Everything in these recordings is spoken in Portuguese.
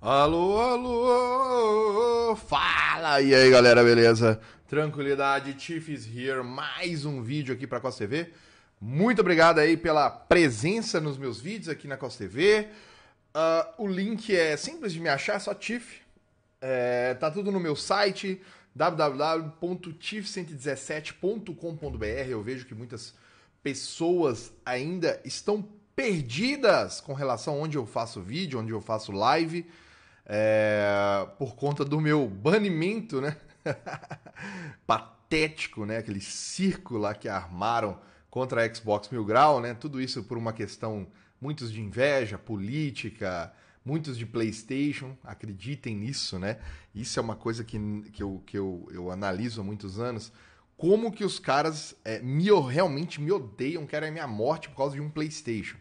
Alô, alô! Fala! E aí, galera, beleza? Tranquilidade, is here, mais um vídeo aqui para Costa TV. Muito obrigado aí pela presença nos meus vídeos aqui na Costa TV. Uh, ah, o link é simples de me achar, é só Chief. É, tá tudo no meu site www.chief117.com.br. Eu vejo que muitas pessoas ainda estão perdidas com relação a onde eu faço vídeo, onde eu faço live é, por conta do meu banimento, né? Patético, né? Aquele circo lá que armaram contra a Xbox Mil Grau, né? Tudo isso por uma questão, muitos de inveja, política, muitos de PlayStation, acreditem nisso, né? Isso é uma coisa que, que, eu, que eu, eu analiso há muitos anos. Como que os caras é, me, realmente me odeiam, querem a minha morte por causa de um PlayStation.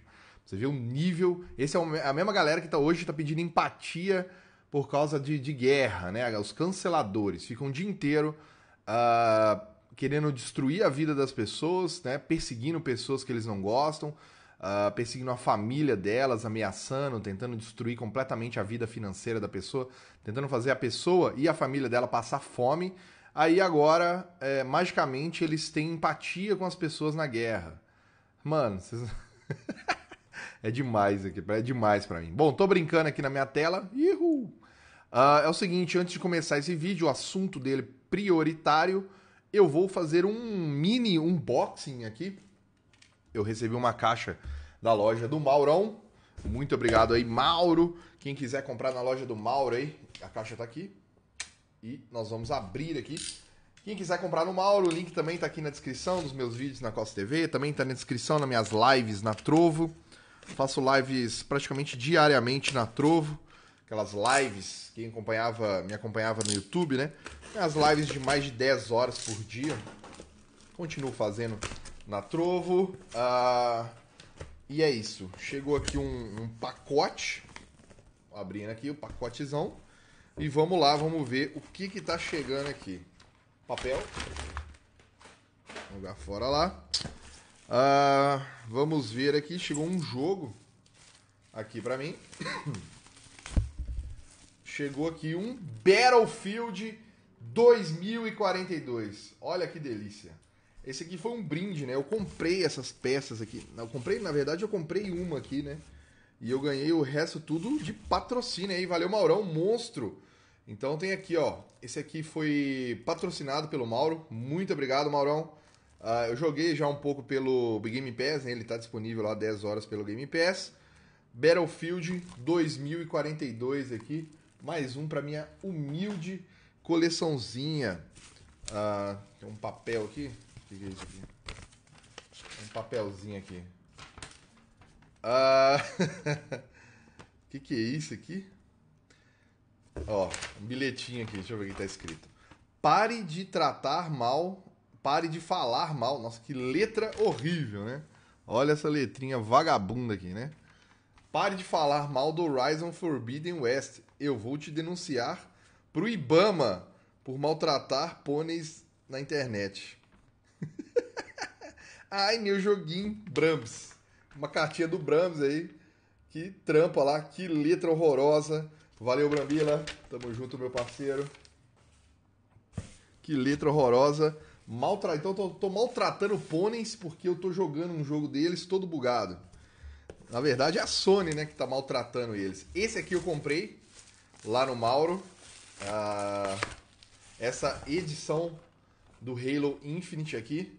Você vê o nível. Esse é a mesma galera que tá hoje está pedindo empatia por causa de, de, guerra, né? Os canceladores ficam o dia inteiro uh, querendo destruir a vida das pessoas, né? Perseguindo pessoas que eles não gostam, uh, perseguindo a família delas, ameaçando, tentando destruir completamente a vida financeira da pessoa, tentando fazer a pessoa e a família dela passar fome. Aí agora, é, magicamente, eles têm empatia com as pessoas na guerra. Mano, vocês. É demais aqui, é demais para mim. Bom, tô brincando aqui na minha tela. Uhul. Uh, ah, é o seguinte, antes de começar esse vídeo, o assunto dele prioritário, eu vou fazer um mini unboxing aqui. Eu recebi uma caixa da loja do Maurão. Muito obrigado aí, Mauro. Quem quiser comprar na loja do Mauro aí, a caixa tá aqui. E nós vamos abrir aqui. Quem quiser comprar no Mauro, o link também tá aqui na descrição dos meus vídeos na Costa TV, também tá na descrição nas minhas lives na Trovo faço lives praticamente diariamente na Trovo. Aquelas lives, quem acompanhava, me acompanhava no YouTube, né? As lives de mais de 10 horas por dia. Continuo fazendo na Trovo. Ah, e é isso. Chegou aqui um, um pacote. Abrindo aqui o pacotezão. E vamos lá, vamos ver o que que tá chegando aqui. Papel. Vou jogar fora lá. Uh, vamos ver aqui, chegou um jogo aqui para mim. Chegou aqui um Battlefield 2042. Olha que delícia. Esse aqui foi um brinde, né? Eu comprei essas peças aqui. Eu comprei, na verdade, eu comprei uma aqui, né? E eu ganhei o resto tudo de patrocínio aí. Valeu, Maurão, monstro. Então tem aqui, ó. Esse aqui foi patrocinado pelo Mauro. Muito obrigado, Maurão. Uh, eu joguei já um pouco pelo Game Pass, né? ele está disponível lá 10 horas pelo Game Pass. Battlefield 2042 aqui, mais um para minha humilde coleçãozinha. Uh, tem um papel aqui. O que é isso aqui? Um papelzinho aqui. Uh... Ah, o que, que é isso aqui? Ó, um bilhetinho aqui, deixa eu ver o que está escrito. Pare de tratar mal Pare de falar mal. Nossa, que letra horrível, né? Olha essa letrinha vagabunda aqui, né? Pare de falar mal do Horizon Forbidden West. Eu vou te denunciar pro Ibama por maltratar pôneis na internet. Ai, meu joguinho, Brams. Uma cartinha do Brams aí. Que trampa lá, que letra horrorosa. Valeu, Brambila. Tamo junto, meu parceiro. Que letra horrorosa. Maltra... Então eu tô, tô maltratando pôneis porque eu tô jogando um jogo deles todo bugado. Na verdade é a Sony, né, que tá maltratando eles. Esse aqui eu comprei lá no Mauro. Ah, essa edição do Halo Infinite aqui,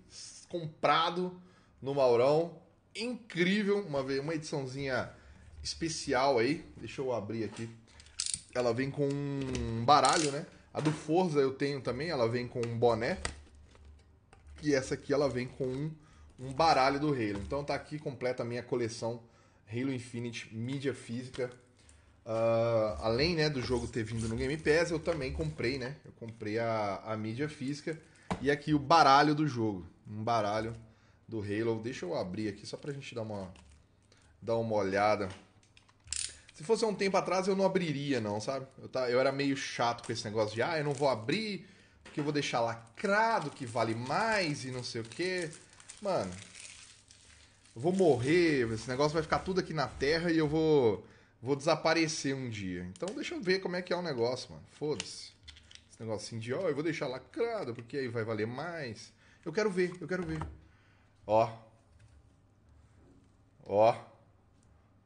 comprado no Maurão. Incrível, uma, uma ediçãozinha especial aí. Deixa eu abrir aqui. Ela vem com um baralho, né? A do Forza eu tenho também, ela vem com um boné e essa aqui ela vem com um, um baralho do Halo. Então tá aqui completa a minha coleção Halo Infinite mídia física. Uh, além né, do jogo ter vindo no Game Pass, eu também comprei, né? Eu comprei a, a mídia física e aqui o baralho do jogo. Um baralho do Halo. Deixa eu abrir aqui só pra gente dar uma, dar uma olhada. Se fosse um tempo atrás, eu não abriria, não, sabe? Eu, tá, eu era meio chato com esse negócio de, ah, eu não vou abrir que eu vou deixar lacrado, que vale mais e não sei o que. Mano, eu vou morrer, esse negócio vai ficar tudo aqui na terra e eu vou vou desaparecer um dia. Então deixa eu ver como é que é o negócio, mano. Foda-se. Esse negocinho de, ó, oh, eu vou deixar lacrado, porque aí vai valer mais. Eu quero ver, eu quero ver. Ó. Ó.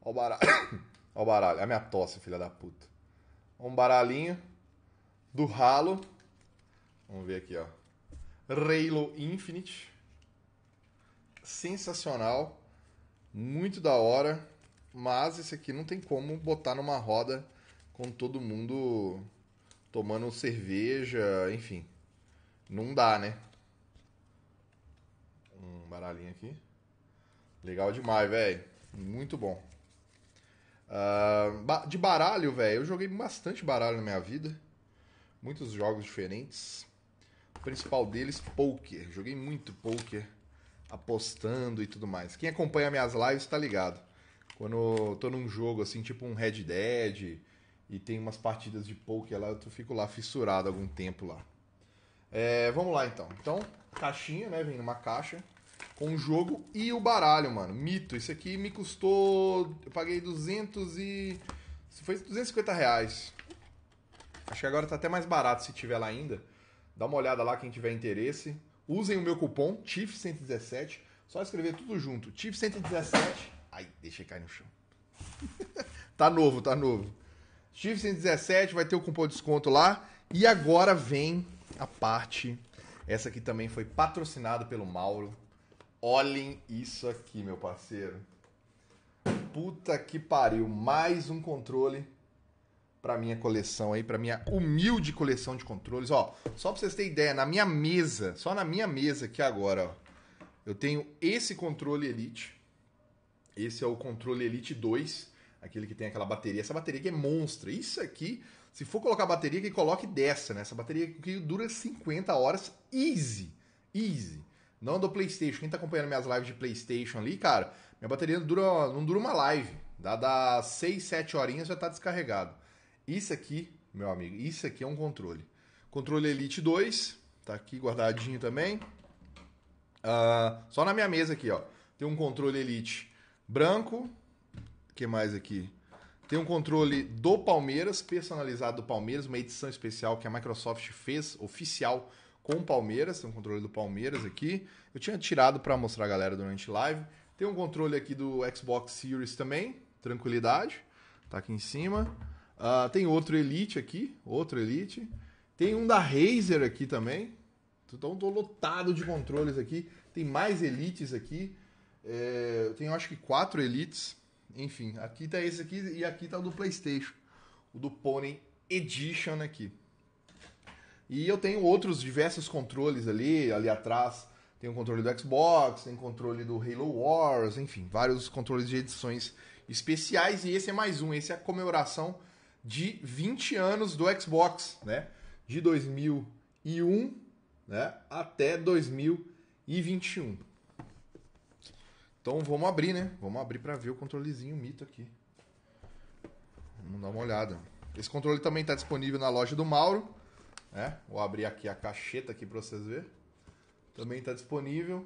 Ó o baralho. ó o baralho. É a minha tosse, filha da puta. Um baralhinho do ralo. Vamos ver aqui, ó. Raylo Infinite. Sensacional. Muito da hora. Mas esse aqui não tem como botar numa roda com todo mundo tomando cerveja, enfim. Não dá, né? Um baralhinho aqui. Legal demais, velho. Muito bom. Uh, de baralho, velho, eu joguei bastante baralho na minha vida. Muitos jogos diferentes principal deles, poker. Joguei muito poker, apostando e tudo mais. Quem acompanha minhas lives tá ligado. Quando eu tô num jogo assim, tipo um Red Dead, e tem umas partidas de poker lá, eu fico lá fissurado algum tempo lá. É, vamos lá então. Então, caixinha, né? Vem numa caixa com o jogo e o baralho, mano. Mito. Isso aqui me custou. Eu paguei 200 e. Foi 250 reais. Acho que agora tá até mais barato se tiver lá ainda. Dá uma olhada lá quem tiver interesse. Usem o meu cupom TIF117. Só escrever tudo junto. TIF117. Ai, deixei cair no chão. tá novo, tá novo. TIF117 vai ter o cupom de desconto lá. E agora vem a parte. Essa aqui também foi patrocinada pelo Mauro. Olhem isso aqui, meu parceiro. Puta que pariu. Mais um controle para minha coleção aí, para minha humilde coleção de controles. Ó, só para vocês terem ideia, na minha mesa, só na minha mesa aqui agora, ó, eu tenho esse controle Elite. Esse é o controle Elite 2, aquele que tem aquela bateria. Essa bateria que é monstra. Isso aqui, se for colocar bateria, que coloque dessa, né? Essa bateria que dura 50 horas easy, easy. Não do PlayStation. Quem tá acompanhando minhas lives de PlayStation ali, cara, minha bateria não dura, não dura uma live. Dá, dá 6, 7 horinhas já tá descarregado. Isso aqui, meu amigo, isso aqui é um controle. Controle Elite 2, tá aqui guardadinho também. Uh, só na minha mesa aqui, ó. Tem um controle Elite branco. que mais aqui? Tem um controle do Palmeiras, personalizado do Palmeiras, uma edição especial que a Microsoft fez oficial com o Palmeiras. Tem um controle do Palmeiras aqui. Eu tinha tirado para mostrar a galera durante live. Tem um controle aqui do Xbox Series também, tranquilidade. Tá aqui em cima. Uh, tem outro Elite aqui, outro Elite. Tem um da Razer aqui também. Então tô lotado de controles aqui. Tem mais Elites aqui. É, eu tenho acho que quatro Elites. Enfim, aqui tá esse aqui e aqui tá o do PlayStation. O do Pony Edition aqui. E eu tenho outros diversos controles ali, ali atrás. Tem o controle do Xbox, tem controle do Halo Wars, enfim, vários controles de edições especiais. E esse é mais um, esse é a comemoração de 20 anos do Xbox, né? De 2001 né? até 2021. Então vamos abrir, né? Vamos abrir para ver o controlezinho mito aqui. Vamos dar uma olhada. Esse controle também está disponível na loja do Mauro. Né? Vou abrir aqui a cacheta aqui para vocês verem. Também está disponível.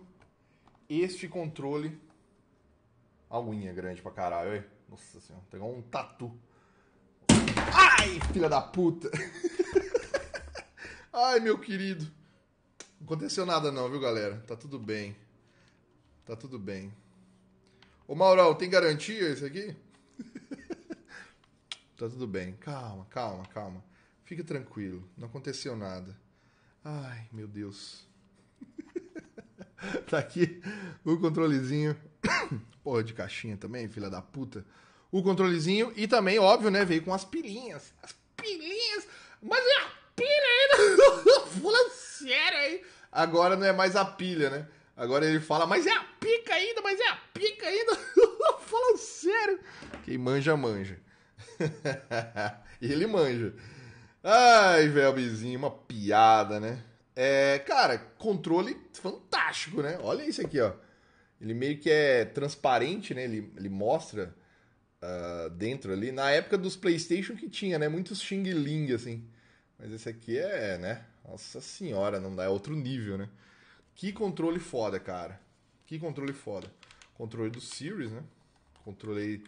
Este controle... A unha é grande pra caralho, hein? Nossa senhora, tem um tatu. Ai, filha da puta. Ai, meu querido. Não aconteceu nada não, viu, galera? Tá tudo bem. Tá tudo bem. Ô, Maurão, tem garantia isso aqui? tá tudo bem. Calma, calma, calma. Fica tranquilo. Não aconteceu nada. Ai, meu Deus. tá aqui o controlezinho. Porra de caixinha também, filha da puta o controlezinho. E também, óbvio, né? Veio com as pilinhas. As pilinhas! Mas é a pilha ainda né? Falando sério aí! Agora não é mais a pilha, né? Agora ele fala, mas é a pica ainda, mas é a pica ainda! Falando sério! Quem manja, manja. ele manja. Ai, velho, uma piada, né? É, cara, controle fantástico, né? Olha isso aqui, ó. Ele meio que é transparente, né? Ele, ele mostra ah, dentro ali. Na época dos PlayStation que tinha, né? Muitos Xing Ling, assim. Mas esse aqui é, né? Nossa senhora, não dá. É outro nível, né? Que controle foda, cara. Que controle foda. Controle do Series, né? Controlei.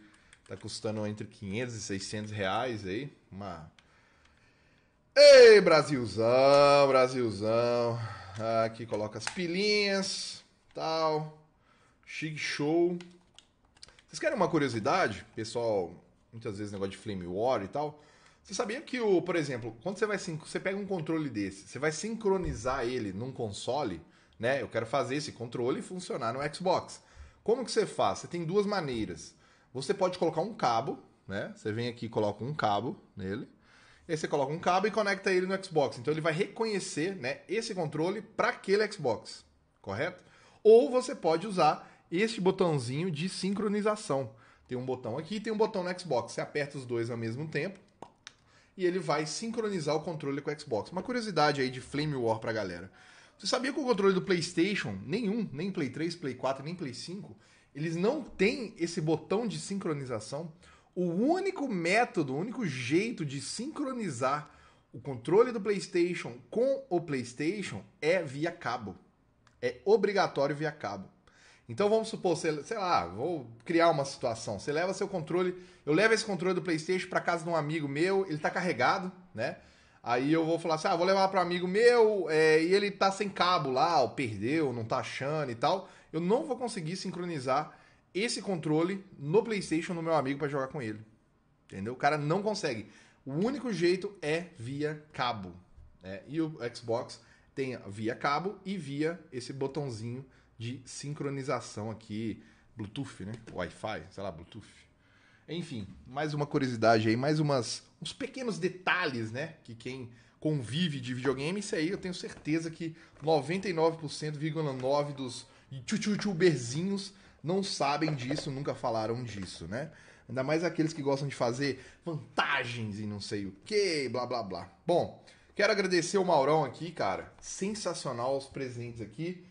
Tá custando entre 500 e 600 reais aí. Uma. Ei, Brasilzão, Brasilzão. Aqui coloca as pilinhas, tal. Chic show. Vocês querem uma curiosidade? Pessoal, muitas vezes negócio de flame war e tal. Você sabia que o, por exemplo, quando você vai você pega um controle desse, você vai sincronizar ele num console, né? Eu quero fazer esse controle funcionar no Xbox. Como que você faz? Você tem duas maneiras. Você pode colocar um cabo, né? Você vem aqui e coloca um cabo nele. E aí você coloca um cabo e conecta ele no Xbox. Então ele vai reconhecer, né, esse controle para aquele Xbox, correto? Ou você pode usar este botãozinho de sincronização. Tem um botão aqui e tem um botão no Xbox. Você aperta os dois ao mesmo tempo e ele vai sincronizar o controle com o Xbox. Uma curiosidade aí de Flame War pra galera. Você sabia que o controle do PlayStation, nenhum, nem Play 3, Play 4, nem Play 5, eles não têm esse botão de sincronização? O único método, o único jeito de sincronizar o controle do PlayStation com o PlayStation é via cabo. É obrigatório via cabo. Então vamos supor, você, sei lá, vou criar uma situação. Você leva seu controle, eu levo esse controle do PlayStation para casa de um amigo meu, ele tá carregado, né? Aí eu vou falar assim: ah, vou levar para um amigo meu é, e ele tá sem cabo lá, ou perdeu, não tá achando e tal. Eu não vou conseguir sincronizar esse controle no PlayStation no meu amigo para jogar com ele. Entendeu? O cara não consegue. O único jeito é via cabo. Né? E o Xbox tem via cabo e via esse botãozinho de sincronização aqui, Bluetooth, né? Wi-Fi, sei lá, Bluetooth. Enfim, mais uma curiosidade aí, mais umas, uns pequenos detalhes, né? Que quem convive de videogame, isso aí eu tenho certeza que 99,9% dos tchutchuberzinhos não sabem disso, nunca falaram disso, né? Ainda mais aqueles que gostam de fazer vantagens e não sei o que, blá blá blá. Bom, quero agradecer o Maurão aqui, cara. Sensacional os presentes aqui.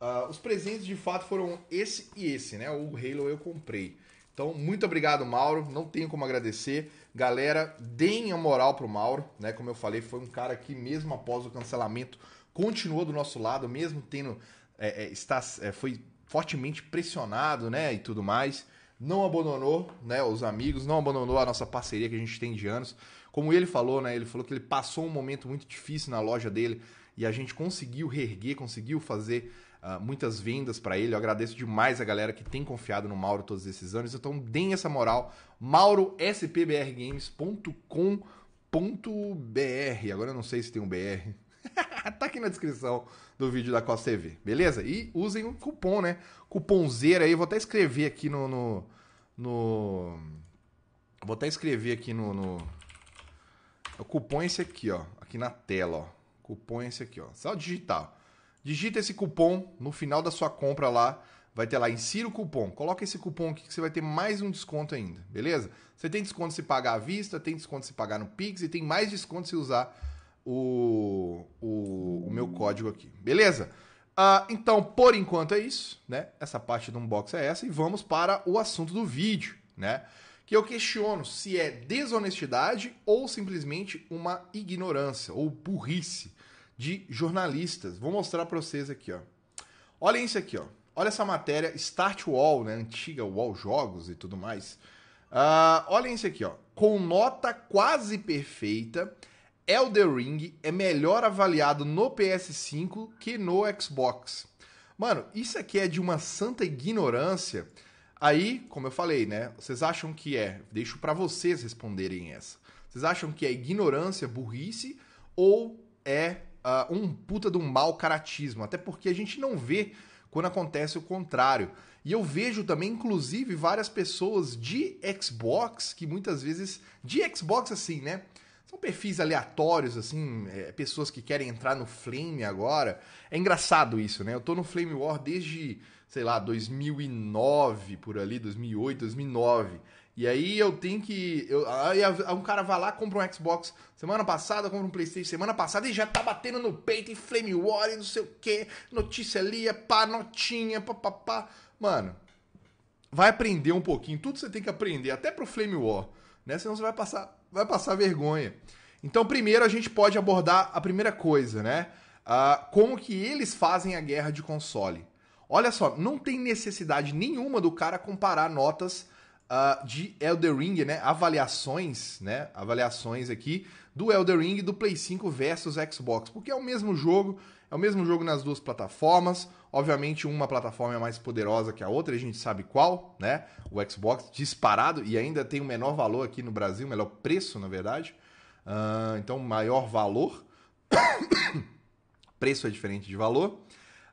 Uh, os presentes de fato foram esse e esse, né? O Halo eu comprei. Então, muito obrigado, Mauro. Não tenho como agradecer. Galera, deem a moral pro Mauro, né? Como eu falei, foi um cara que, mesmo após o cancelamento, continuou do nosso lado, mesmo tendo. É, é, está, é, foi fortemente pressionado, né? E tudo mais. Não abandonou, né? Os amigos, não abandonou a nossa parceria que a gente tem de anos. Como ele falou, né? Ele falou que ele passou um momento muito difícil na loja dele e a gente conseguiu reerguer, conseguiu fazer Uh, muitas vendas para ele. Eu agradeço demais a galera que tem confiado no Mauro todos esses anos. Então deem essa moral. MauroSPBRGames.com.br. Agora eu não sei se tem um BR. tá aqui na descrição do vídeo da Costa TV, beleza? E usem o cupom, né? Cupomzeira aí, vou até escrever aqui no. no, no... Vou até escrever aqui no, no. O cupom é esse aqui, ó. Aqui na tela, ó. Cupom é esse aqui, ó. Só digitar. Digita esse cupom no final da sua compra lá, vai ter lá, insira o cupom, coloca esse cupom aqui que você vai ter mais um desconto ainda, beleza? Você tem desconto se pagar à vista, tem desconto se pagar no Pix e tem mais desconto se usar o, o, o meu código aqui, beleza? Uh, então, por enquanto é isso, né? Essa parte do unboxing é essa e vamos para o assunto do vídeo, né? Que eu questiono se é desonestidade ou simplesmente uma ignorância ou burrice, de jornalistas. Vou mostrar para vocês aqui, ó. Olhem isso aqui, ó. Olha essa matéria, Start Wall, né? Antiga Wall Jogos e tudo mais. Uh, ah, olhem isso aqui, ó. Com nota quase perfeita, Elder Ring é melhor avaliado no PS5 que no Xbox. Mano, isso aqui é de uma santa ignorância. Aí, como eu falei, né? Vocês acham que é? Deixo para vocês responderem essa. Vocês acham que é ignorância, burrice ou é uh, um puta de um mau caratismo, até porque a gente não vê quando acontece o contrário. E eu vejo também, inclusive, várias pessoas de Xbox que muitas vezes. De Xbox, assim, né? São perfis aleatórios, assim, é, pessoas que querem entrar no Flame agora. É engraçado isso, né? Eu tô no Flame War desde, sei lá, 2009, por ali, 2008, 2009. E aí eu tenho que. Eu, aí um cara vai lá, compra um Xbox semana passada, compra um Playstation semana passada e já tá batendo no peito e Flame War e não sei o que. Notícia ali, é pá, notinha, papapá. Mano, vai aprender um pouquinho. Tudo você tem que aprender, até pro Flame War, né? Senão você vai passar, vai passar vergonha. Então, primeiro a gente pode abordar a primeira coisa, né? Ah, como que eles fazem a guerra de console. Olha só, não tem necessidade nenhuma do cara comparar notas uh, de Elder Ring, né? Avaliações, né? Avaliações aqui do Elder Ring do Play 5 versus Xbox, porque é o mesmo jogo, é o mesmo jogo nas duas plataformas. Obviamente, uma plataforma é mais poderosa que a outra, a gente sabe qual, né? O Xbox disparado e ainda tem o menor valor aqui no Brasil, melhor preço, na verdade. Uh, então, maior valor. preço é diferente de valor.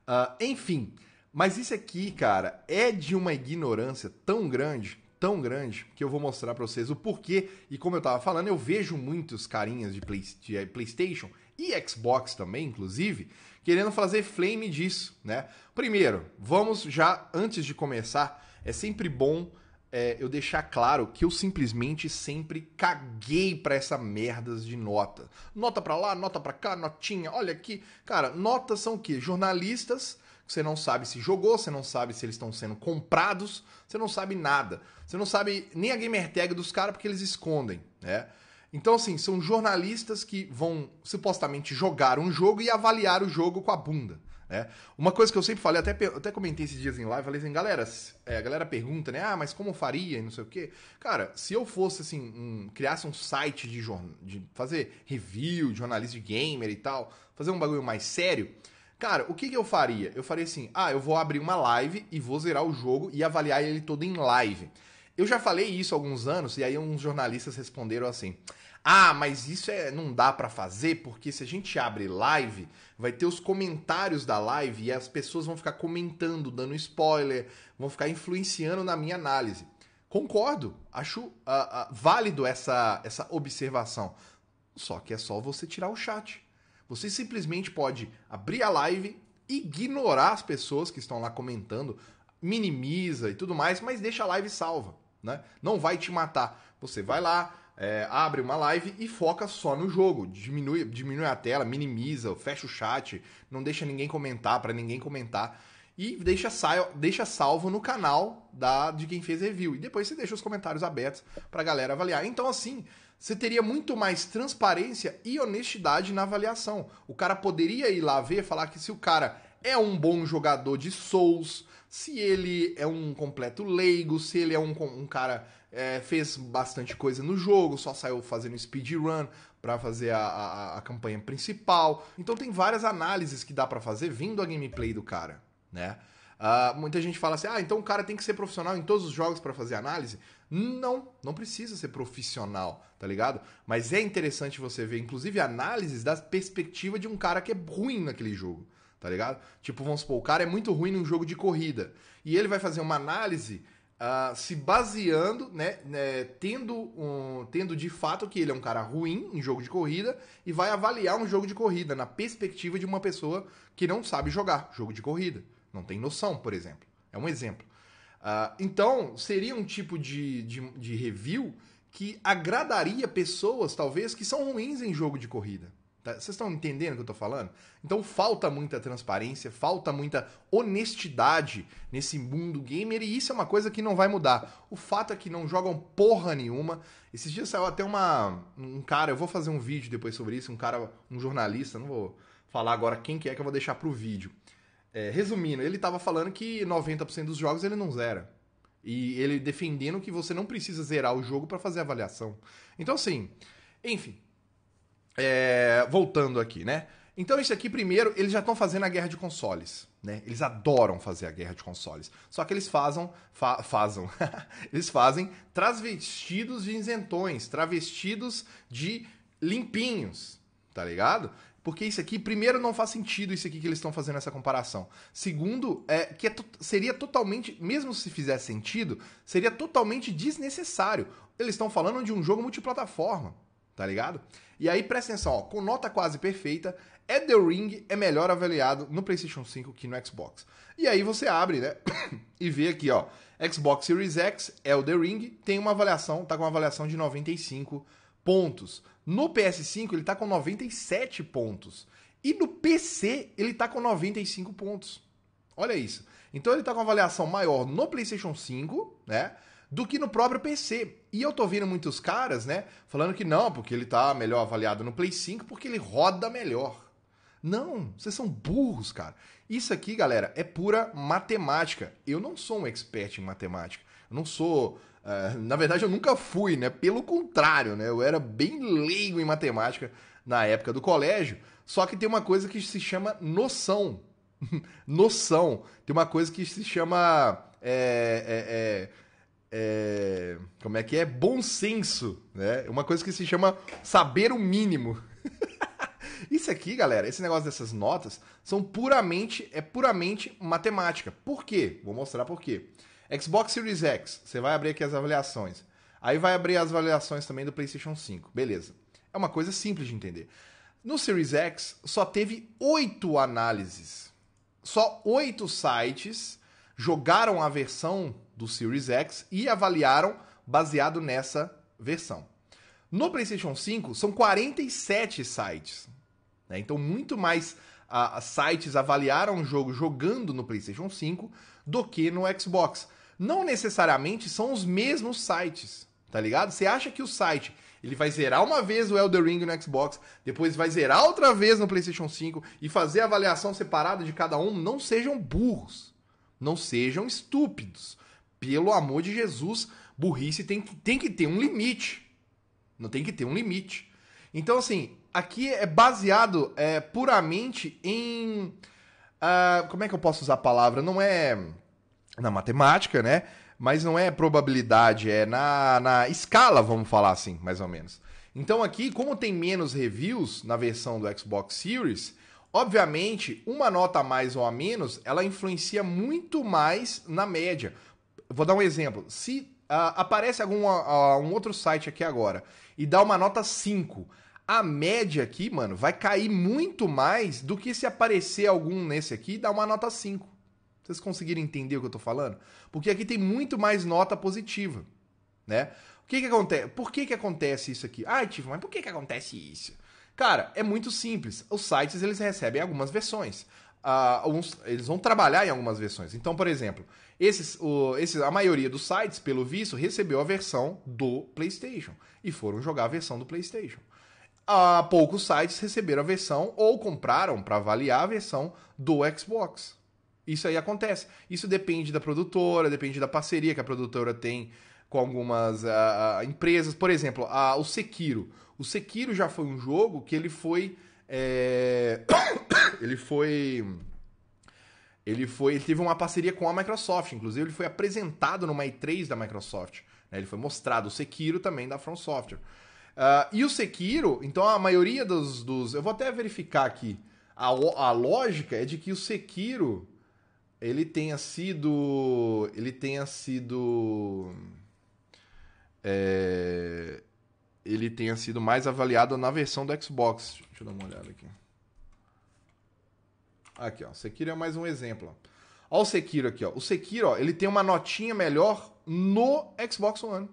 Uh, enfim, mas isso aqui, cara, é de uma ignorância tão grande tão grande que eu vou mostrar para vocês o porquê. E como eu tava falando, eu vejo muitos carinhas de, play, de eh, PlayStation e Xbox também, inclusive, querendo fazer flame disso, né? Primeiro, vamos já antes de começar, é sempre bom é, eu deixar claro que eu simplesmente sempre caguei para essa merdas de nota. Nota para lá, nota para cá, notinha, olha aqui. Cara, notas são o quê? Jornalistas você não sabe se jogou, você não sabe se eles estão sendo comprados, você não sabe nada. Você não sabe nem a gamer tag dos caras porque eles escondem, né? Então, assim, são jornalistas que vão supostamente jogar um jogo e avaliar o jogo com a bunda. Né? Uma coisa que eu sempre falei, até, até comentei esses dias em live, falei assim, galera, é, a galera pergunta, né? Ah, mas como faria e não sei o quê. Cara, se eu fosse, assim, um, criasse um site de, de fazer review, de jornalista de gamer e tal, fazer um bagulho mais sério, Cara, o que, que, eu faria? Eu faria assim: ah, eu vou abrir uma live e vou zerar o jogo e avaliar ele todo em live. Eu já falei isso há alguns anos e aí uns jornalistas responderam assim: ah, mas isso é, não dá para fazer porque se a gente abre live, vai ter os comentários da live e as pessoas vão ficar comentando, dando spoiler, vão ficar influenciando na minha análise. Concordo, acho uh, uh, válido essa, essa observação. Só que é só você tirar o chat. Você simplesmente pode abrir a live, ignorar as pessoas que estão lá comentando, minimiza e tudo mais, mas deixa a live salva, né? Não vai te matar. Você vai lá, é, abre uma live e foca só no jogo. Diminui, diminui a tela, minimiza, fecha o chat, não deixa ninguém comentar para ninguém comentar. E deixa, deixa salvo no canal da, de quem fez review. E depois você deixa os comentários abertos para a galera avaliar. Então, assim, você teria muito mais transparência e honestidade na avaliação. O cara poderia ir lá ver, falar que se o cara é um bom jogador de Souls, se ele é um completo leigo, se ele é um, um cara é, fez bastante coisa no jogo, só saiu fazendo speedrun para fazer a, a, a, campanha principal. Então tem várias análises que dá para fazer vindo a gameplay do cara, né? Uh, muita gente fala assim, ah, então o cara tem que ser profissional em todos os jogos para fazer análise. Não, não precisa ser profissional, tá ligado? Mas é interessante você ver, inclusive, análises da perspectiva de um cara que é ruim naquele jogo, tá ligado? Tipo, vamos supor, o cara é muito ruim num jogo de corrida. E ele vai fazer uma análise uh, se baseando, né, né, tendo, um, tendo de fato que ele é um cara ruim em jogo de corrida e vai avaliar um jogo de corrida na perspectiva de uma pessoa que não sabe jogar jogo de corrida, não tem noção, por exemplo. É um exemplo. Uh, então, seria um tipo de, de, de review que agradaria pessoas, talvez, que são ruins em jogo de corrida. Tá? Vocês tá? estão entendendo o que eu estou falando? Então falta muita transparência, falta muita honestidade nesse mundo gamer e isso é uma coisa que não vai mudar. O fato é que não jogam porra nenhuma. Esses dias saiu até uma um cara, eu vou fazer um vídeo depois sobre isso, um cara, um jornalista, não vou falar agora quem que é que eu vou deixar pro vídeo. É, resumindo, ele estava falando que 90% dos jogos ele não zera. E ele defendendo que você não precisa zerar o jogo para fazer avaliação. Então, assim, enfim. É, voltando aqui, né? Então, isso aqui, primeiro, eles já estão fazendo a guerra de consoles, né? Eles adoram fazer a guerra de consoles. Só que eles fazam. Fa eles fazem travestidos de isentões, travestidos de limpinhos, tá ligado? Porque isso aqui, primeiro, não faz sentido isso aqui que eles estão fazendo essa comparação. Segundo, é que é, seria totalmente, mesmo se fizesse sentido, seria totalmente desnecessário. Eles estão falando de um jogo multiplataforma, tá ligado? E aí, presta atenção, ó, com nota quase perfeita, Elden Ring é melhor avaliado no PlayStation 5 que no Xbox. E aí você abre, né, e vê aqui, ó, Xbox Series X, Elden Ring, tem uma avaliação, tá com uma avaliação de 95 pontos. No PS5 ele tá com 97 pontos. E no PC ele tá com 95 pontos. Olha isso. Então ele tá com avaliação maior no PlayStation 5, né? Do que no próprio PC. E eu tô vendo muitos caras, né? Falando que não, porque ele tá melhor avaliado no Play 5 porque ele roda melhor. Não, vocês são burros, cara. Isso aqui, galera, é pura matemática. Eu não sou um expert em matemática. Eu não sou Uh, na verdade, eu nunca fui, né? Pelo contrário, né? Eu era bem leigo em matemática na época do colégio. Só que tem uma coisa que se chama noção. noção. Tem uma coisa que se chama. É, é, é, é, como é que é? Bom senso. Né? Uma coisa que se chama saber o mínimo. Isso aqui, galera, esse negócio dessas notas são puramente. É puramente matemática. Por quê? Vou mostrar por quê. Xbox Series X, você vai abrir aqui as avaliações. Aí vai abrir as avaliações também do PlayStation 5. Beleza. É uma coisa simples de entender. No Series X só teve oito análises. Só oito sites jogaram a versão do Series X e avaliaram baseado nessa versão. No PlayStation 5 são 47 sites. Né? Então, muito mais ah, sites avaliaram o jogo jogando no PlayStation 5 do que no Xbox não necessariamente são os mesmos sites, tá ligado? Você acha que o site ele vai zerar uma vez o Elder Ring no Xbox, depois vai zerar outra vez no PlayStation 5 e fazer a avaliação separada de cada um. Não sejam burros. Não sejam estúpidos. Pelo amor de Jesus, burrice tem que, tem que ter um limite. Não tem que ter um limite. Então, assim, aqui é baseado é, puramente em. Uh, como é que eu posso usar a palavra? Não é na matemática, né? Mas não é probabilidade, é na, na escala, vamos falar assim, mais ou menos. Então aqui, como tem menos reviews na versão do Xbox Series, obviamente, uma nota a mais ou a menos, ela influencia muito mais na média. Vou dar um exemplo. Se uh, aparece algum uh, um outro site aqui agora e dá uma nota 5, a média aqui, mano, vai cair muito mais do que se aparecer algum nesse aqui e dar uma nota 5. Vocês conseguiram entender o que eu estou falando? Porque aqui tem muito mais nota positiva, né? O que que acontece? Por que que acontece isso aqui? Ah, Tiff, mas por que que acontece isso? Cara, é muito simples. Os sites, eles recebem algumas versões. Uh, alguns, eles vão trabalhar em algumas versões. Então, por exemplo, esses, o, esses, a maioria dos sites, pelo visto, recebeu a versão do PlayStation e foram jogar a versão do PlayStation. Uh, poucos sites receberam a versão ou compraram para avaliar a versão do Xbox. Isso aí acontece. Isso depende da produtora, depende da parceria que a produtora tem com algumas uh, empresas. Por exemplo, a, o Sekiro. O Sekiro já foi um jogo que ele foi. É... ele foi. Ele foi. Ele teve uma parceria com a Microsoft. Inclusive, ele foi apresentado numa E3 da Microsoft. Né? Ele foi mostrado. O Sekiro também da From Software. Uh, e o Sekiro, então a maioria dos, dos. Eu vou até verificar aqui. A, a lógica é de que o Sekiro ele tenha sido. Ele tenha sido. É, ele tenha sido mais avaliado na versão do Xbox. Deixa eu dar uma olhada aqui. Aqui, ó. Sekiro é mais um exemplo. Ó, ó o Sekiro aqui, ó. O Sekiro, ó, ele tem uma notinha melhor no Xbox One.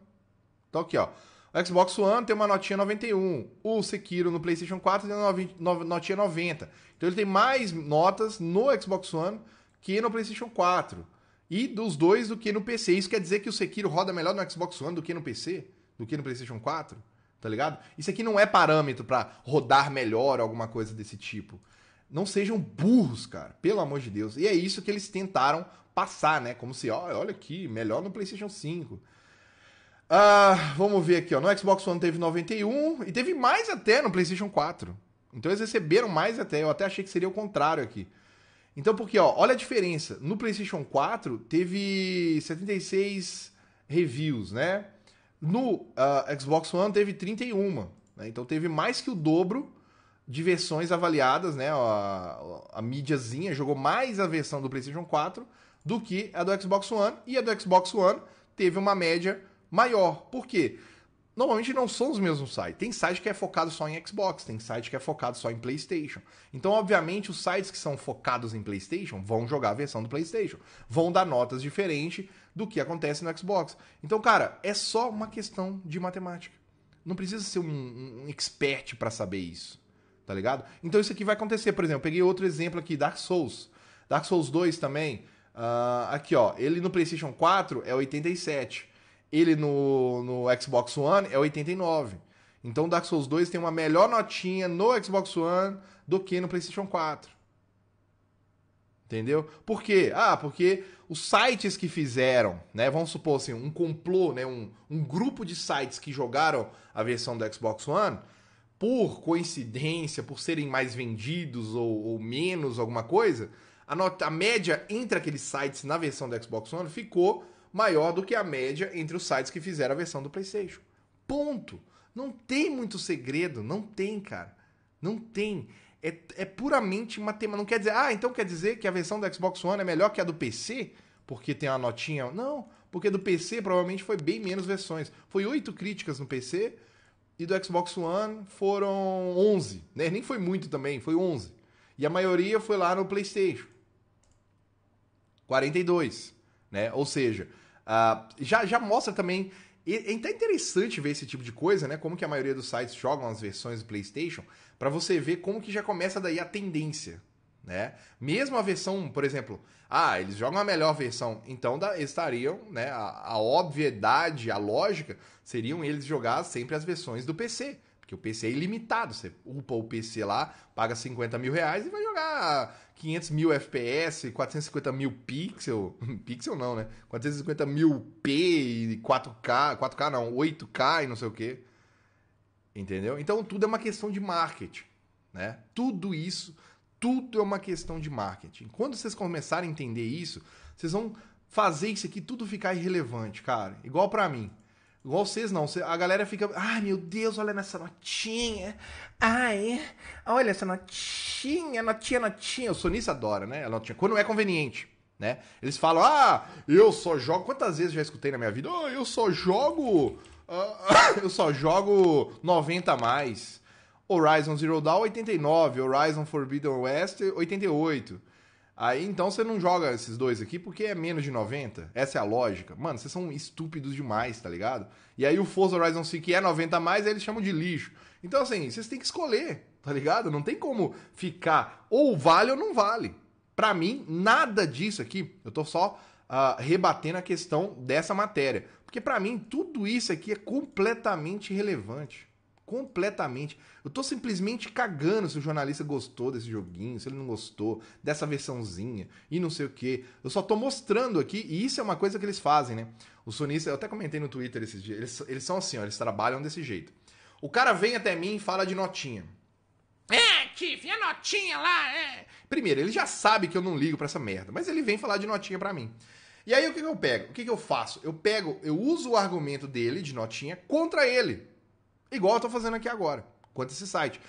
Então aqui, ó. O Xbox One tem uma notinha 91. O Sekiro no PlayStation 4 tem uma notinha 90. Então ele tem mais notas no Xbox One que no PlayStation 4 e dos dois do que no PC. Isso quer dizer que o Sekiro roda melhor no Xbox One do que no PC, do que no PlayStation 4, tá ligado? Isso aqui não é parâmetro para rodar melhor alguma coisa desse tipo. Não sejam burros, cara, pelo amor de Deus. E é isso que eles tentaram passar, né? Como se, ó, olha aqui, melhor no PlayStation 5. Ah, vamos ver aqui, ó. No Xbox One teve 91 e teve mais até no PlayStation 4. Então eles receberam mais até. Eu até achei que seria o contrário aqui. Então, porque, ó, olha a diferença. No PlayStation 4 teve 76 reviews, né? No uh, Xbox One teve 31. Né? Então teve mais que o dobro de versões avaliadas, né? A, a, mídiazinha jogou mais a versão do PlayStation 4 do que a do Xbox One. E a do Xbox One teve uma média maior. Por quê? normalmente não são os mesmos sites. Tem site que é focado só em Xbox, tem site que é focado só em PlayStation. Então, obviamente, os sites que são focados em PlayStation vão jogar a versão do PlayStation, vão dar notas diferentes do que acontece no Xbox. Então, cara, é só uma questão de matemática. Não precisa ser um, um expert para saber isso, tá ligado? Então, isso aqui vai acontecer. Por exemplo, peguei outro exemplo aqui, Dark Souls. Dark Souls 2 também. Uh, aqui, ó, ele no PlayStation 4 é 87. Ele no, no Xbox One é 89. Então Dark Souls 2 tem uma melhor notinha no Xbox One do que no PlayStation 4. Entendeu? Por quê? Ah, porque os sites que fizeram, né? Vamos supor assim, um complô, né? Um, um grupo de sites que jogaram a versão do Xbox One, por coincidência, por serem mais vendidos ou, ou menos alguma coisa, a, nota, a média entre aqueles sites na versão do Xbox One ficou maior do que a média entre os sites que fizeram a versão do PlayStation. Ponto. Não tem muito segredo, não tem, cara. Não tem. É, é puramente matemática. Não quer dizer, ah, então quer dizer que a versão do Xbox One é melhor que a do PC? Porque tem uma notinha. Não, porque do PC provavelmente foi bem menos versões. Foi oito críticas no PC e do Xbox One foram 11. Né? Nem foi muito também, foi 11. E a maioria foi lá no PlayStation. 42, né? Ou seja, Uh, já, já mostra também. É até interessante ver esse tipo de coisa, né? Como que a maioria dos sites jogam as versões do PlayStation, para você ver como que já começa daí a tendência, né? Mesmo a versão, por exemplo, ah, eles jogam a melhor versão, então da, estariam, né? A, a, obviedade, a lógica, seriam eles jogar sempre as versões do PC. Porque o PC é ilimitado, você upa o PC lá, paga 50 mil reais e vai jogar 500 mil FPS, 450 mil pixel, pixel não, né? 450 mil P e 4K, 4K não, 8K e não sei o quê. Entendeu? Então tudo é uma questão de marketing, né? Tudo isso, tudo é uma questão de marketing. Quando vocês começarem a entender isso, vocês vão fazer isso aqui tudo ficar irrelevante, cara. Igual para mim. Igual vocês não. A galera fica. Ai, meu Deus, olha nessa notinha. Ai, olha essa notinha, notinha, notinha. O sonista adora, né? A notinha. Quando é conveniente, né? Eles falam, ah, eu só jogo. Quantas vezes já escutei na minha vida? Oh, eu só jogo. Ah, eu só jogo 90 a mais. Horizon Zero Dawn 89, Horizon Forbidden West 88. Aí então você não joga esses dois aqui porque é menos de 90. Essa é a lógica. Mano, vocês são estúpidos demais, tá ligado? E aí o Forza Horizon 5 que é 90 a mais, aí eles chamam de lixo. Então assim, vocês têm que escolher, tá ligado? Não tem como ficar ou vale ou não vale. Para mim, nada disso aqui. Eu tô só uh, rebatendo a questão dessa matéria, porque para mim tudo isso aqui é completamente relevante completamente. Eu tô simplesmente cagando se o jornalista gostou desse joguinho, se ele não gostou dessa versãozinha e não sei o que. Eu só tô mostrando aqui, e isso é uma coisa que eles fazem, né? Os sonistas, eu até comentei no Twitter esses dias, eles, eles são assim, ó, eles trabalham desse jeito. O cara vem até mim e fala de notinha. É, Tiff, a notinha lá, é. Primeiro, ele já sabe que eu não ligo para essa merda, mas ele vem falar de notinha para mim. E aí o que, que eu pego? O que, que eu faço? Eu pego, eu uso o argumento dele de notinha contra ele. Igual eu tô fazendo aqui agora, quanto esse site.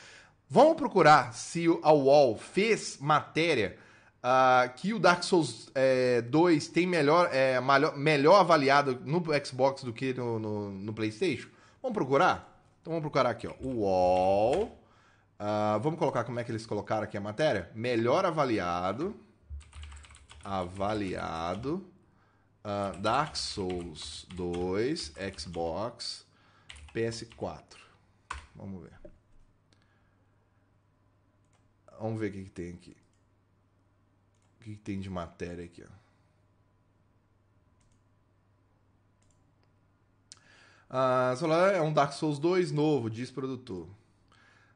Vamos procurar se a UOL fez matéria uh, que o Dark Souls é, 2 tem melhor, é, melhor melhor avaliado no Xbox do que no, no, no, PlayStation? Vamos procurar? Então vamos procurar aqui, ó. UOL. Uh, vamos colocar como é que eles colocaram aqui a matéria? Melhor avaliado. Avaliado. Uh, Dark Souls 2, Xbox. PS4. Vamos ver. Vamos ver o que, que tem aqui. O que, que tem de matéria aqui, ó. Ah, Solar é um Dark Souls 2 novo, diz produtor.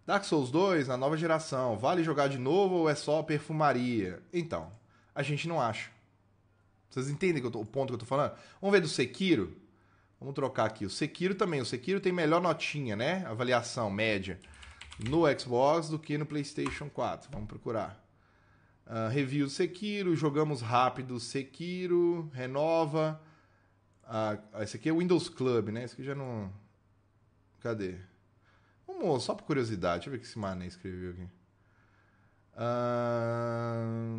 Dark Souls 2 na nova geração, vale jogar de novo ou é só perfumaria? Então, a gente não acha. Vocês entendem eu tô, o ponto que eu tô falando? Vamos ver do Sekiro. Vamos trocar aqui. O Sekiro também. O Sekiro tem melhor notinha, né? Avaliação média no Xbox do que no PlayStation 4. Vamos procurar. Uh, review Sekiro. Jogamos rápido Sekiro. Renova. Uh, esse aqui é o Windows Club, né? Esse aqui já não. Cadê? Vamos, só por curiosidade. Deixa eu ver o que esse mané escreveu aqui.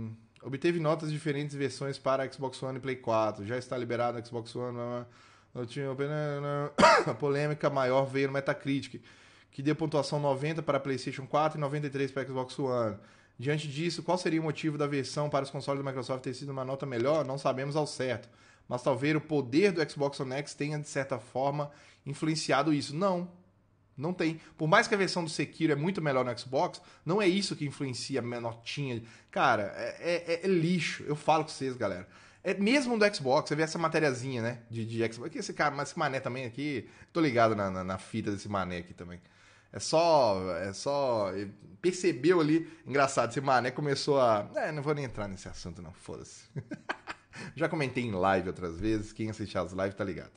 Uh, obteve notas diferentes versões para Xbox One e Play 4. Já está liberado Xbox One. Blá blá. Eu tinha né, a polêmica maior veio no Metacritic, que deu pontuação 90 para PlayStation 4 e 93 para Xbox One. Diante disso, qual seria o motivo da versão para os consoles da Microsoft ter sido uma nota melhor? Não sabemos ao certo. Mas talvez o poder do Xbox One X tenha, de certa forma, influenciado isso. Não. Não tem. Por mais que a versão do Sekiro é muito melhor no Xbox, não é isso que influencia a notinha. Cara, é, é, é lixo. Eu falo com vocês, galera. É mesmo do Xbox, você vê essa matériazinha, né? De, de Xbox. Aqui esse cara, mas esse mané também aqui. Tô ligado na, na, na, fita desse mané aqui também. É só. É só. É, percebeu ali. Engraçado, esse mané começou a. É, não vou nem entrar nesse assunto, não. Foda-se. Já comentei em live outras vezes. Quem assistiu as lives tá ligado.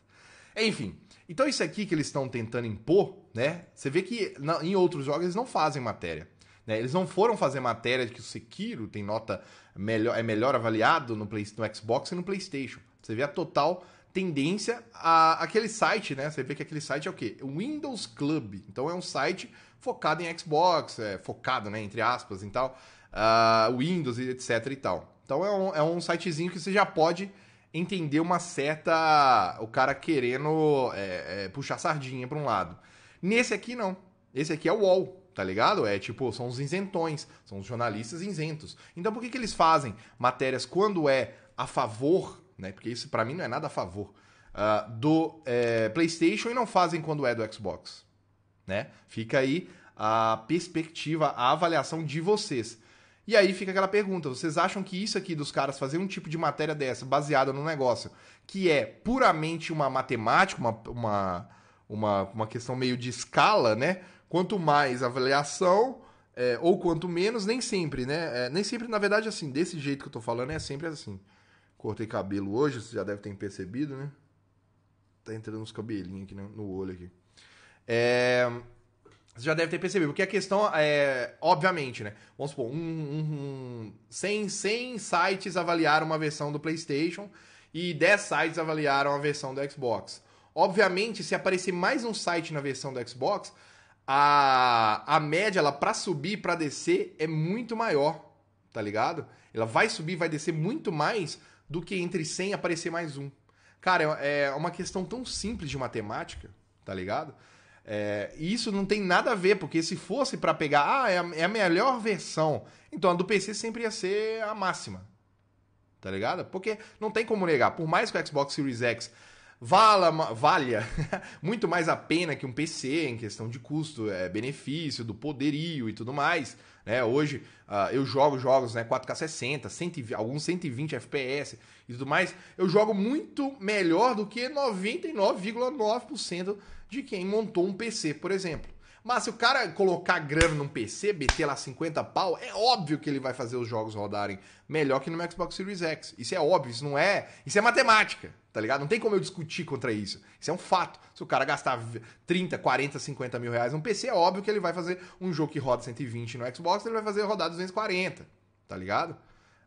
Enfim, então isso aqui que eles estão tentando impor, né? Você vê que em outros jogos eles não fazem matéria. Né? Eles não foram fazer matéria de que o Sekiro tem nota melhor, é melhor avaliado no, Play, no Xbox e no PlayStation. Você vê a total tendência a aquele site, né? Você vê que aquele site é o quê? O Windows Club. Então é um site focado em Xbox, é, focado, né? Entre aspas e tal, uh, Windows, etc e tal. Então é um, é um sitezinho que você já pode entender uma certa. o cara querendo é, é, puxar sardinha para um lado. Nesse aqui não. Esse aqui é o UOL tá ligado? É tipo, são os isentões, são os jornalistas isentos. Então por que, que eles fazem matérias quando é a favor, né? Porque isso para mim não é nada a favor. Uh, do é, PlayStation e não fazem quando é do Xbox, né? Fica aí a perspectiva, a avaliação de vocês. E aí fica aquela pergunta: vocês acham que isso aqui dos caras fazer um tipo de matéria dessa, baseada no negócio, que é puramente uma matemática, uma, uma, uma, uma questão meio de escala, né? Quanto mais avaliação, é, ou quanto menos, nem sempre, né? É, nem sempre, na verdade, assim, desse jeito que eu tô falando, é sempre assim. Cortei cabelo hoje, você já deve ter percebido, né? Tá entrando uns cabelinhos aqui né? no olho aqui. É, você já deve ter percebido, porque a questão é, obviamente, né? Vamos supor, um, um, um 100, 100 sites avaliaram uma versão do PlayStation e 10 sites avaliaram a versão do Xbox. Obviamente, se aparecer mais um site na versão do Xbox, a, a média, ela para subir e para descer é muito maior, tá ligado? Ela vai subir vai descer muito mais do que entre 100 aparecer mais um. Cara, é, é uma questão tão simples de matemática, tá ligado? É, e isso não tem nada a ver, porque se fosse para pegar, ah, é a, é a, melhor versão, então a do PC sempre ia ser a máxima. Tá ligado? Porque não tem como negar. Por mais que o Xbox Series X vala, valha muito mais a pena que um PC em questão de custo, é, benefício, do poderio e tudo mais. Né? Hoje uh, eu jogo jogos né, 4K 60, 120, alguns 120 FPS e tudo mais. Eu jogo muito melhor do que 99,9% de quem montou um PC, por exemplo. Mas se o cara colocar grana num PC, BT lá 50 pau, é óbvio que ele vai fazer os jogos rodarem melhor que no Xbox Series X. Isso é óbvio, isso não é. Isso é matemática, tá ligado? Não tem como eu discutir contra isso. Isso é um fato. Se o cara gastar 30, 40, 50 mil reais num PC, é óbvio que ele vai fazer um jogo que roda 120 no Xbox, ele vai fazer rodar 240, tá ligado?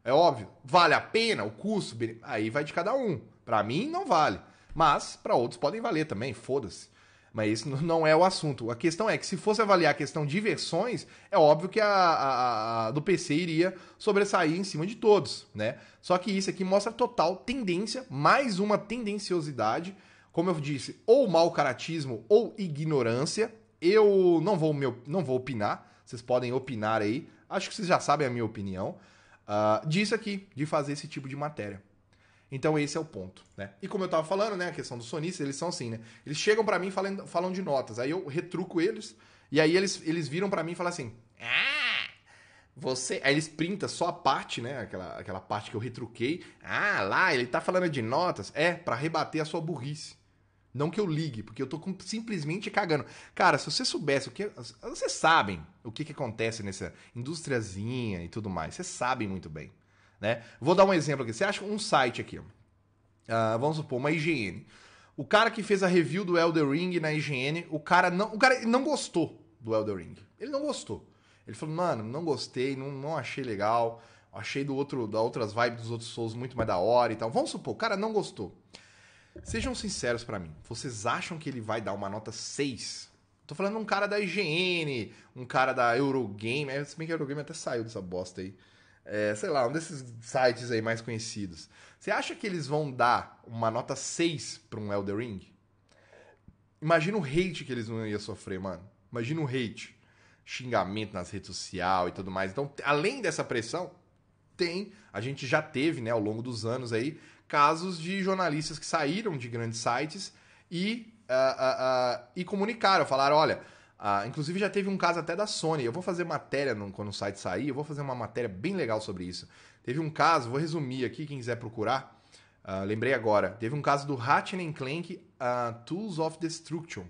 É óbvio. Vale a pena o custo? Aí vai de cada um. Para mim, não vale. Mas, para outros, podem valer também, foda-se. Mas isso não é o assunto. A questão é que se fosse avaliar a questão de versões, é óbvio que a, a, a do PC iria sobressair em cima de todos, né? Só que isso aqui mostra total tendência, mais uma tendenciosidade, como eu disse, ou mau caratismo ou ignorância. Eu não vou, meu, não vou opinar, vocês podem opinar aí. Acho que vocês já sabem a minha opinião. Uh, disso aqui, de fazer esse tipo de matéria. Então esse é o ponto, né? E como eu tava falando, né, a questão dos sonistas, eles são assim, né? Eles chegam para mim e falam, de notas, aí eu retruco eles, e aí eles, eles viram para mim e falam assim: "Ah, você, aí eles printam só a parte, né? Aquela, aquela parte que eu retruquei. Ah, lá, ele tá falando de notas. É, para rebater a sua burrice. Não que eu ligue, porque eu tô com, simplesmente cagando. Cara, se você soubesse o que. Vocês sabem o que, que acontece nessa indústriazinha e tudo mais. Vocês sabem muito bem. Né? Vou dar um exemplo aqui. Você acha um site aqui, uh, vamos supor, uma IGN. O cara que fez a review do Elder Ring na IGN, o cara não, o cara não gostou do Elder Ring. Ele não gostou. Ele falou, mano, não gostei, não, não achei legal, achei do outro, da outras vibes dos outros Souls muito mais da hora e tal. Vamos supor, o cara não gostou. Sejam sinceros para mim, vocês acham que ele vai dar uma nota 6? Tô falando um cara da IGN, um cara da Eurogame, se bem que a Eurogame até saiu dessa bosta aí é, sei lá, um desses sites aí mais conhecidos. Você acha que eles vão dar uma nota 6 para um Elder Ring? Imagina o hate que eles não iam sofrer, mano. Imagina o hate. Xingamento nas redes sociais e tudo mais. Então, além dessa pressão, tem, a gente já teve, né, ao longo dos anos aí, casos de jornalistas que saíram de grandes sites e, uh, uh, uh, e comunicaram, falaram, olha, ah, inclusive já teve um caso até da Sony. Eu vou fazer matéria no, quando o site sair, eu vou fazer uma matéria bem legal sobre isso. Teve um caso, vou resumir aqui, quem quiser procurar. Uh, lembrei agora. Teve um caso do Ratchet Clank uh, Tools of Destruction.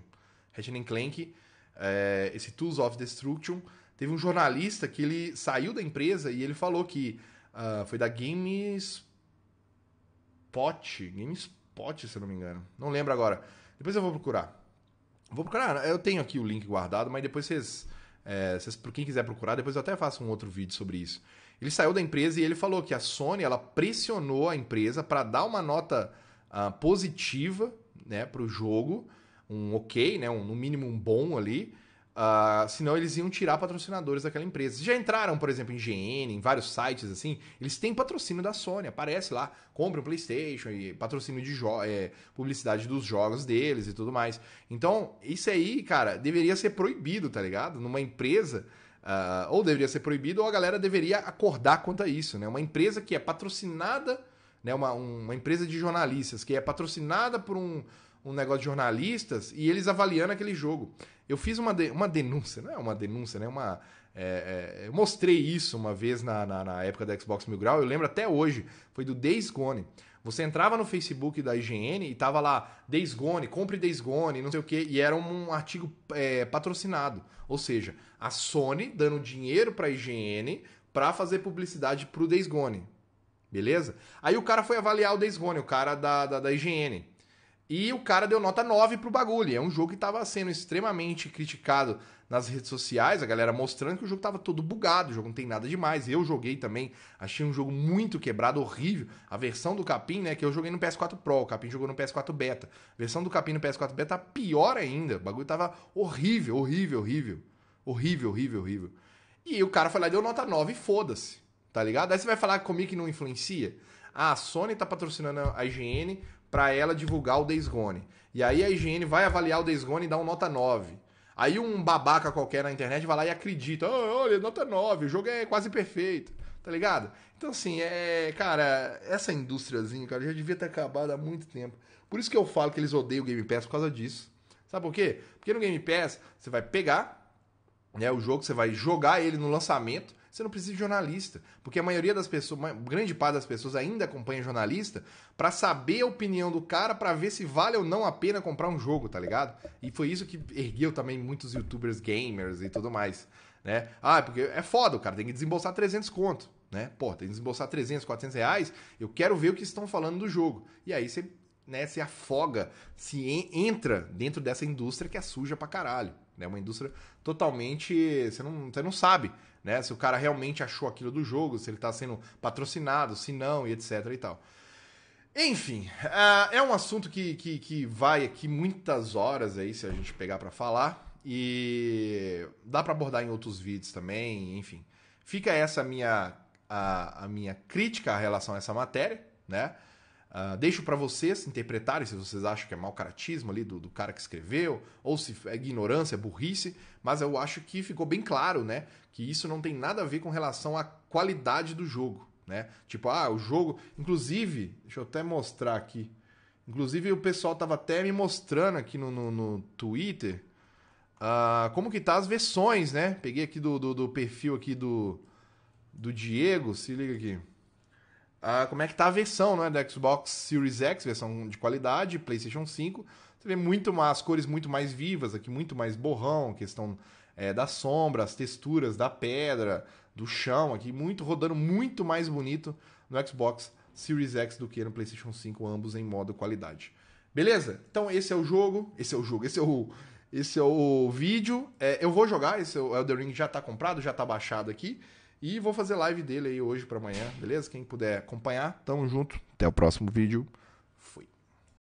Ratchet Clank, uh, esse Tools of Destruction, teve um jornalista que ele saiu da empresa e ele falou que foi da GameSpot, GameSpot, se eu não me engano. Não lembro agora. Depois eu vou procurar. Vou procurar. Eu tenho aqui o link guardado, mas depois vocês. É, vocês, quem quiser procurar, depois eu até faço um outro vídeo sobre isso. Ele saiu da empresa e ele falou que a Sony ela pressionou a empresa para dar uma nota uh, positiva né, para o jogo, um ok, né, um, no mínimo um bom ali, ah, senão eles iam tirar patrocinadores daquela empresa. Já entraram, por exemplo, em GN, em vários sites assim, eles têm patrocínio da Sony, aparece lá, compra um PlayStation e patrocínio de é, publicidade dos jogos deles e tudo mais. Então, isso aí, cara, deveria ser proibido, tá ligado? Numa empresa. Uh, ou deveria ser proibido, ou a galera deveria acordar quanto a isso, né? Uma empresa que é patrocinada, né? Uma, uma empresa de jornalistas que é patrocinada por um, um negócio de jornalistas e eles avaliando aquele jogo. Eu fiz uma, de, uma denúncia, não é uma denúncia, né? Uma, é, é, eu mostrei isso uma vez na, na, na, época da Xbox Mil Grau, eu lembro até hoje, foi do Days Gone. Você entrava no Facebook da IGN e tava lá, Days Gone, compre Days Gone, não sei o que, e era um artigo é, patrocinado. Ou seja, a Sony dando dinheiro pra IGN pra fazer publicidade pro Days Gone. Beleza? Aí o cara foi avaliar o Days Gone, o cara da, da, da IGN. E o cara deu nota 9 pro bagulho. É um jogo que estava sendo extremamente criticado nas redes sociais, a galera mostrando que o jogo estava todo bugado, o jogo não tem nada demais. Eu joguei também, achei um jogo muito quebrado, horrível. A versão do Capim, né, que eu joguei no PS4 Pro, o Capim jogou no PS4 Beta. A versão do Capim no PS4 Beta tá pior ainda. O bagulho tava horrível, horrível, horrível. Horrível, horrível, horrível. E o cara foi lá e deu nota 9 e foda-se, tá ligado? Aí você vai falar comigo que não influencia? Ah, a Sony tá patrocinando a IGN para ela divulgar o Days Gone. E aí a IGN vai avaliar o Days Gone e dá um nota 9. Aí um babaca qualquer na internet vai lá e acredita. Oh, olha, nota 9, o jogo é quase perfeito. Tá ligado? Então, assim, é. Cara, essa indústriazinha, cara, já devia ter acabado há muito tempo. Por isso que eu falo que eles odeiam o Game Pass por causa disso. Sabe por quê? Porque no Game Pass você vai pegar né, o jogo, você vai jogar ele no lançamento. Você não precisa de jornalista, porque a maioria das pessoas, grande parte das pessoas ainda acompanha jornalista para saber a opinião do cara, para ver se vale ou não a pena comprar um jogo, tá ligado? E foi isso que ergueu também muitos youtubers gamers e tudo mais, né? Ah, é porque é foda, o cara tem que desembolsar 300 conto, né? Pô, tem que desembolsar 300, 400 reais, eu quero ver o que estão falando do jogo. E aí você né, se afoga, se en entra dentro dessa indústria que é suja pra caralho. É né? uma indústria totalmente. Você não, você não sabe né? Se o cara realmente achou aquilo do jogo, se ele está sendo patrocinado, se não, e etc e tal. Enfim, uh, é um assunto que, que, que, vai aqui muitas horas aí, se a gente pegar para falar. E dá para abordar em outros vídeos também, enfim. Fica essa minha, a, a minha crítica em relação a essa matéria, né? Uh, deixo para vocês interpretarem se vocês acham que é mau caratismo ali do, do, cara que escreveu, ou se é ignorância, é burrice, mas eu acho que ficou bem claro, né? Que isso não tem nada a ver com relação à qualidade do jogo, né? Tipo, ah, o jogo. Inclusive, deixa eu até mostrar aqui. Inclusive, o pessoal tava até me mostrando aqui no, no, no Twitter uh, como que tá as versões, né? Peguei aqui do, do, do perfil aqui do, do Diego, se liga aqui. Ah, como é que tá a versão né, do Xbox Series X, versão de qualidade, PlayStation 5. Você vê muito mais, as cores muito mais vivas aqui, muito mais borrão, questão é, da sombra, as texturas da pedra, do chão aqui, muito rodando muito mais bonito no Xbox Series X do que no PlayStation 5, ambos em modo qualidade. Beleza? Então esse é o jogo, esse é o jogo, esse é o, esse é o vídeo. É, eu vou jogar, esse é o Elden Ring já tá comprado, já tá baixado aqui. E vou fazer live dele aí hoje para amanhã, beleza? Quem puder acompanhar, tamo junto. Até o próximo vídeo.